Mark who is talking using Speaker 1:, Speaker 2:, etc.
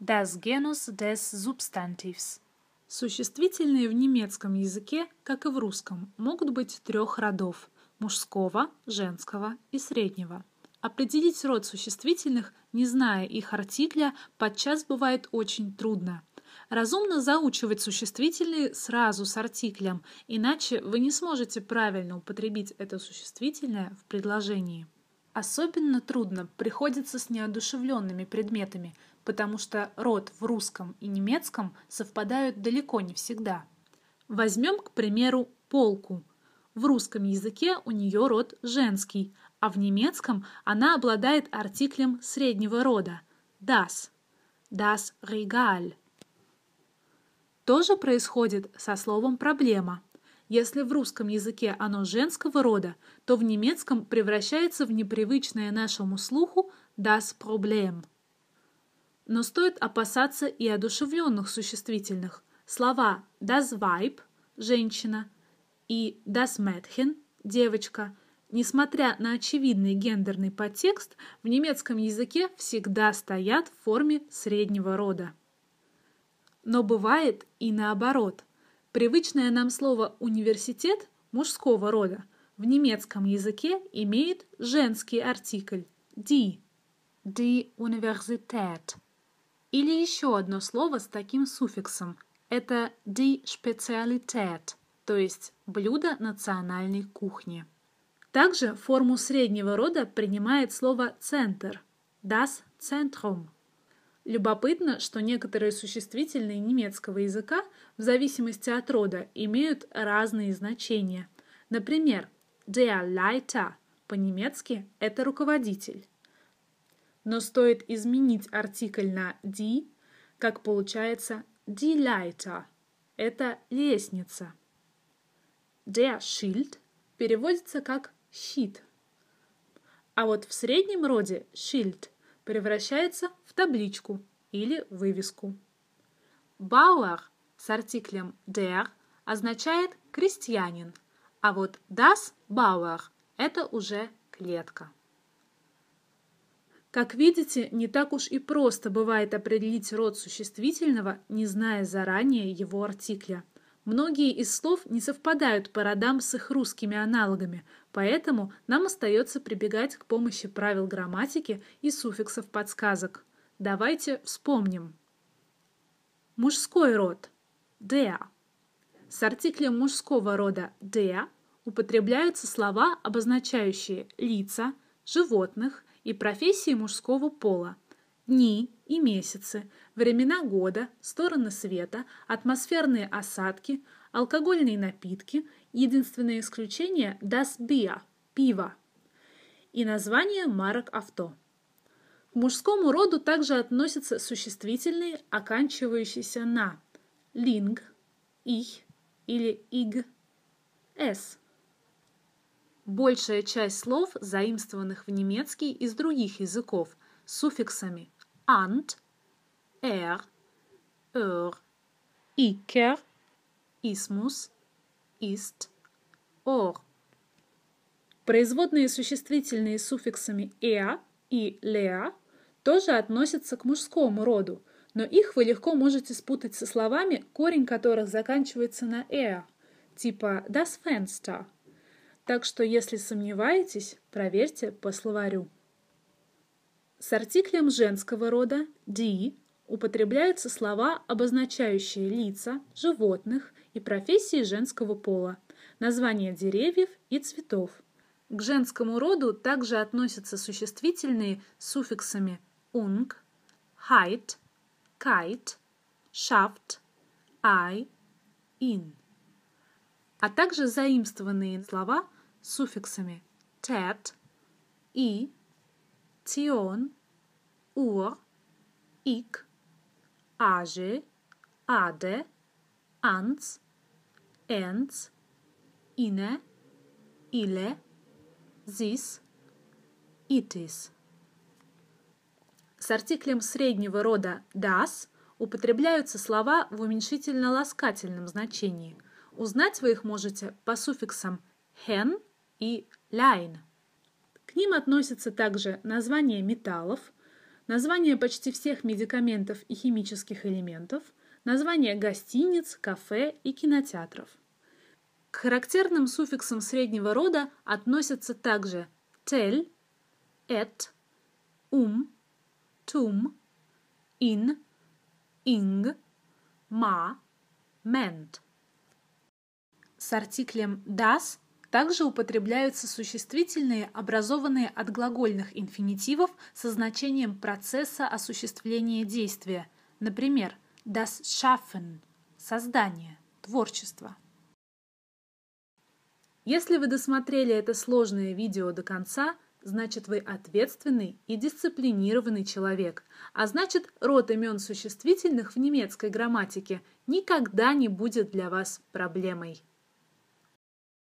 Speaker 1: das Genus des Substantivs. Существительные в немецком языке, как и в русском, могут быть трех родов – мужского, женского и среднего. Определить род существительных, не зная их артикля, подчас бывает очень трудно. Разумно заучивать существительные сразу с артиклем, иначе вы не сможете правильно употребить это существительное в предложении. Особенно трудно приходится с неодушевленными предметами – потому что род в русском и немецком совпадают далеко не всегда. Возьмем, к примеру, полку. В русском языке у нее род женский, а в немецком она обладает артиклем среднего рода – das, das Regal. То же происходит со словом «проблема». Если в русском языке оно женского рода, то в немецком превращается в непривычное нашему слуху «das Problem» но стоит опасаться и одушевленных существительных. Слова das Weib – женщина и das Mädchen – девочка – Несмотря на очевидный гендерный подтекст, в немецком языке всегда стоят в форме среднего рода. Но бывает и наоборот. Привычное нам слово «университет» мужского рода в немецком языке имеет женский артикль «die» – «die Universität». Или еще одно слово с таким суффиксом. Это die Spezialität, то есть блюдо национальной кухни. Также форму среднего рода принимает слово «центр» – das Zentrum. Любопытно, что некоторые существительные немецкого языка в зависимости от рода имеют разные значения. Например, der Leiter по-немецки – это руководитель, но стоит изменить артикль на «ди», как получается «дилайта». Это лестница. Der Schild переводится как «щит». А вот в среднем роде Schild превращается в табличку или вывеску. Bauer с артиклем der означает крестьянин, а вот das Bauer – это уже клетка. Как видите, не так уж и просто бывает определить род существительного, не зная заранее его артикля. Многие из слов не совпадают по родам с их русскими аналогами, поэтому нам остается прибегать к помощи правил грамматики и суффиксов подсказок. Давайте вспомним. Мужской род – der. С артиклем мужского рода der употребляются слова, обозначающие лица, животных и профессии мужского пола, дни и месяцы, времена года, стороны света, атмосферные осадки, алкогольные напитки, единственное исключение – das Bier – пиво, и название марок авто. К мужскому роду также относятся существительные, оканчивающиеся на линг, их или иг, с – Большая часть слов, заимствованных в немецкий из других языков, с суффиксами «ant», «er», «ör», «iker», «ismus», «ist», «or». Производные существительные с суффиксами «ea» «er» и «lea» тоже относятся к мужскому роду, но их вы легко можете спутать со словами, корень которых заканчивается на «ea», «er», типа «das Fenster», так что, если сомневаетесь, проверьте по словарю. С артиклем женского рода «ди» употребляются слова, обозначающие лица, животных и профессии женского пола, названия деревьев и цветов. К женскому роду также относятся существительные с суффиксами «унг», «height», «kite», «shaft», «i», «in», а также заимствованные слова – суффиксами «тет» и «тион», «ур», «ик», «аже», «аде», «анц», «энц», «ине», «иле», «зис», «итис». С артиклем среднего рода «das» употребляются слова в уменьшительно-ласкательном значении. Узнать вы их можете по суффиксам «hen» и ляйн. К ним относятся также названия металлов, названия почти всех медикаментов и химических элементов, названия гостиниц, кафе и кинотеатров. К характерным суффиксам среднего рода относятся также тель, эт, ум, тум, ин, инг, ма, мент. С артиклем das также употребляются существительные, образованные от глагольных инфинитивов со значением процесса осуществления действия. Например, das Schaffen – создание, творчество. Если вы досмотрели это сложное видео до конца, значит вы ответственный и дисциплинированный человек, а значит род имен существительных в немецкой грамматике никогда не будет для вас проблемой.